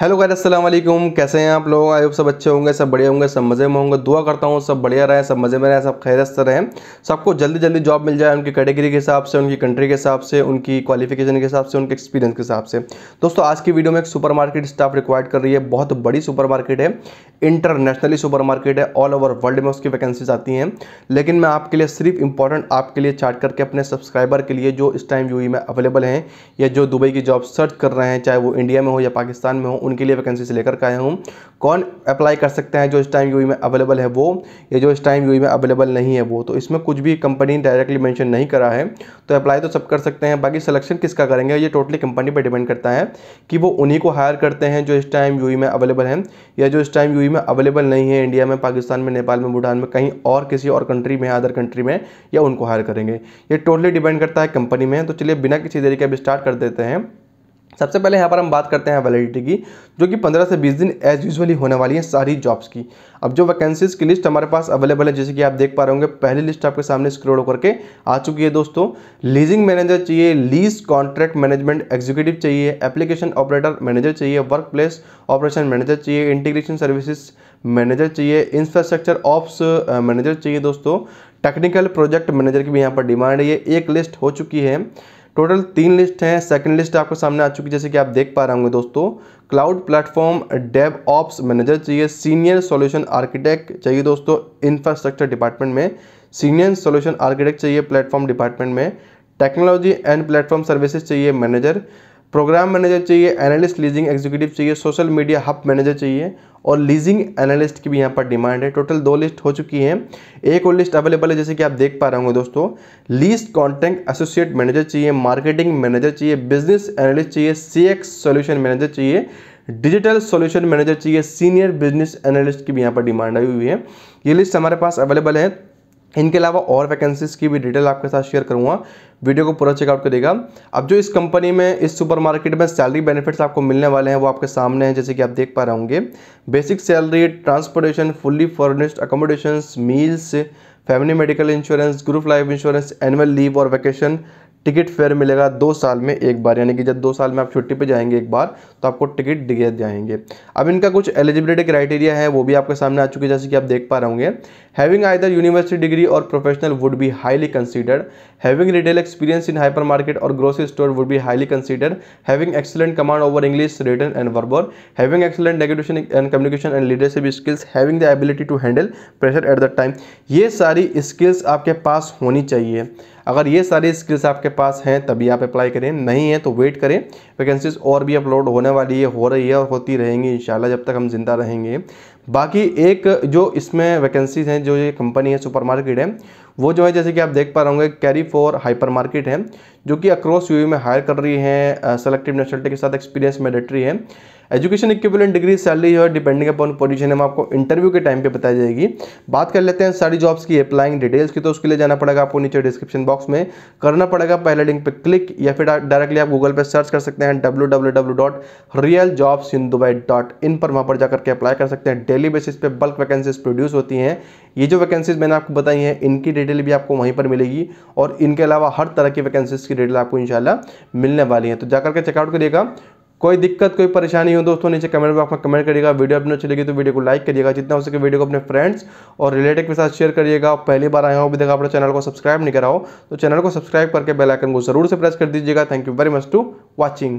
hello अस्सलाम असलम कैसे हैं आप लोग आए सब अच्छे होंगे सब बढ़िया होंगे सब मज़े में होंगे दुआ करता हूँ सब बढ़िया रहें सब मज़े में रहें सब खैरत से रहें सबको जल्दी जल्दी जॉब मिल जाए उनकी कैटेगरी के हिसाब से उनकी कंट्री के हिसाब से उनकी क्वालिफिकेशन के हिसाब से उनके एक्सपीरियंस के हिसाब से दोस्तों आज की वीडियो में एक सुपर मार्केट स्टाफ रिक्वायर्ड कर रही है बहुत बड़ी सुपर मार्केट है इंटरनेशनली सुपर मार्केट है ऑल ओवर वर्ल्ड में उसकी वैकेंसीज आती हैं लेकिन मैं आपके लिए सिर्फ इंपॉर्टेंट आपके लिए चार्ट करके अपने सब्सक्राइबर के लिए जो इस टाइम यू e में अवेलेबल हैं या जो दुबई की जॉब सर्च कर रहे हैं चाहे वो इंडिया में हो या पाकिस्तान में हो उनके लिए वैकेंसी से लेकर के आया हूँ कौन अप्लाई कर सकते हैं जो इस टाइम यू e में अवेलेबल है वो या जो इस टाइम यू e में अवेलेबल नहीं है वो तो इसमें कुछ भी कंपनी डायरेक्टली मैंशन नहीं करा है तो अप्लाई तो सब कर सकते हैं बाकी सिलेक्शन किसका करेंगे ये टोटली कंपनी पर डिपेंड करता है कि वो उन्हीं को हायर करते हैं जो इस टाइम यू e में अवेलेबल हैं या जो इस टाइम यू में अवेलेबल नहीं है इंडिया में पाकिस्तान में नेपाल में भूटान में कहीं और किसी और कंट्री में अदर कंट्री में या उनको हायर करेंगे ये टोटली डिपेंड करता है कंपनी में तो चलिए बिना किसी तरीके अब स्टार्ट कर देते हैं सबसे पहले यहाँ पर हम बात करते हैं वैलिडिटी की जो कि 15 से 20 दिन एज यूजुअली होने वाली है सारी जॉब्स की अब जो वैकेंसीज की लिस्ट हमारे पास अवेलेबल है जैसे कि आप देख पा रहे होंगे पहली लिस्ट आपके सामने स्क्रोल करके आ चुकी है दोस्तों लीजिंग मैनेजर चाहिए लीज कॉन्ट्रैक्ट मैनेजमेंट एग्जीक्यूटिव चाहिए एप्लीकेशन ऑपरेटर मैनेजर चाहिए वर्क प्लेस ऑपरेशन मैनेजर चाहिए इंटीग्रेशन सर्विसेज मैनेजर चाहिए इंफ्रास्ट्रक्चर ऑप्स मैनेजर चाहिए दोस्तों टेक्निकल प्रोजेक्ट मैनेजर की भी यहाँ पर डिमांड है ये एक लिस्ट हो चुकी है टोटल तीन लिस्ट हैं सेकंड लिस्ट आपके सामने आ चुकी है जैसे कि आप देख पा रहे होंगे दोस्तों cloud platform devops manager चाहिए सीनियर सॉल्यूशन आर्किटेक्ट चाहिए दोस्तों इंफ्रास्ट्रक्चर डिपार्टमेंट में सीनियर सॉल्यूशन आर्किटेक्ट चाहिए प्लेटफॉर्म डिपार्टमेंट में टेक्नोलॉजी एंड प्लेटफॉर्म सर्विसेज चाहिए मैनेजर प्रोग्राम मैनेजर चाहिए एनालिस्ट लीजिंग एग्जीक्यूटिव चाहिए सोशल मीडिया हब मैनेजर चाहिए और लीजिंग एनालिस्ट की भी यहाँ पर डिमांड है टोटल दो लिस्ट हो चुकी है एक और लिस्ट अवेलेबल है जैसे कि आप देख पा रहे होंगे दोस्तों लीस्ट कॉन्टेंट एसोसिएट मैनेजर चाहिए मार्केटिंग मैनेजर चाहिए बिजनेस एनालिस्ट चाहिए सी एक्स सोल्यूशन मैनेजर चाहिए डिजिटल सोल्यूशन मैनेजर चाहिए सीनियर बिजनेस एनालिस्ट की भी यहाँ पर डिमांड आई हुई है ये लिस्ट हमारे पास अवेलेबल है इनके अलावा और वैकेंसीज की भी डिटेल आपके साथ शेयर करूँगा वीडियो को पूरा चेकआउट करिएगा अब जो इस कंपनी में इस सुपरमार्केट में सैलरी बेनिफिट्स आपको मिलने वाले हैं वो आपके सामने हैं जैसे कि आप देख पा रहे होंगे basic salary transportation fully furnished accommodation meals family medical insurance group life insurance annual leave और वैकेशन टिकट फेयर मिलेगा दो साल में एक बार यानी कि जब दो साल में आप छुट्टी पे जाएंगे एक बार तो आपको टिकट दिए जाएंगे अब इनका कुछ एलिजिबिलिटी क्राइटेरिया है वो भी आपके सामने आ चुकी है जैसे कि आप देख पा रहे होंगे having either university degree or professional would be highly considered having retail experience in hypermarket or grocery store would be highly considered having excellent command over English written and verbal having excellent negotiation and communication and leadership skills having the ability to handle pressure at the time ये सारी skills आपके पास होनी चाहिए अगर ये सारी skills आपके आपके पास हैं तभी आप अप्लाई करें नहीं है तो वेट करें वैकेंसीज और भी अपलोड होने वाली है हो रही है और होती रहेंगी इन जब तक हम ज़िंदा रहेंगे बाकी एक जो इसमें वैकेंसीज हैं जो ये कंपनी है सुपरमार्केट है वो जो है जैसे कि आप देख पा रहे होंगे कैरी फॉर हाइपर मार्केट है जो कि अक्रॉस यू में हायर कर रही है सेलेक्टिव नेशनलिटी के साथ एक्सपीरियंस मैडेटरी है एजुकेशन इक्विपलेंट डिग्री सैलरी जो है डिपेंडिंग अपॉन पोजीशन हम आपको इंटरव्यू के टाइम पे बताई जाएगी बात कर लेते हैं सारी जॉब्स की अप्लाइंग डिटेल्स की तो उसके लिए जाना पड़ेगा आपको नीचे डिस्क्रिप्शन बॉक्स में करना पड़ेगा पहले लिंक पे क्लिक या फिर डायरेक्टली आप गूगल पे सर्च कर सकते हैं W W W dot real jobs in Dubai dot in पर वहाँ पर जाकर के अप्लाई कर सकते हैं डेली बेसिस पे बल्क वैकेंसीज प्रोड्यूस होती हैं ये जो वैकेंसीज मैंने आपको बताई हैं इनकी डिटेल भी आपको वहीं पर मिलेगी और इनके अलावा हर तरह की वैकेंसीज की डिटेल आपको इंशाल्लाह मिलने वाली है तो जाकर के चेकआउट करिएगा कोई दिक्कत कोई परेशानी हो दोस्तों नीचे कमेंट बॉक्स में कमेंट करिएगा वीडियो अपनी अच्छी लगी तो वीडियो को लाइक करिएगा जितना हो सके वीडियो को अपने फ्रेंड्स और रिलेटिव के साथ शेयर करिएगा पहली बार आया हो भी देखा अपने चैनल को सब्सक्राइब नहीं कराओ तो चैनल को सब्सक्राइब करके बेलाइकन को जरूर से प्रेस कर दीजिएगा thank you very much to watching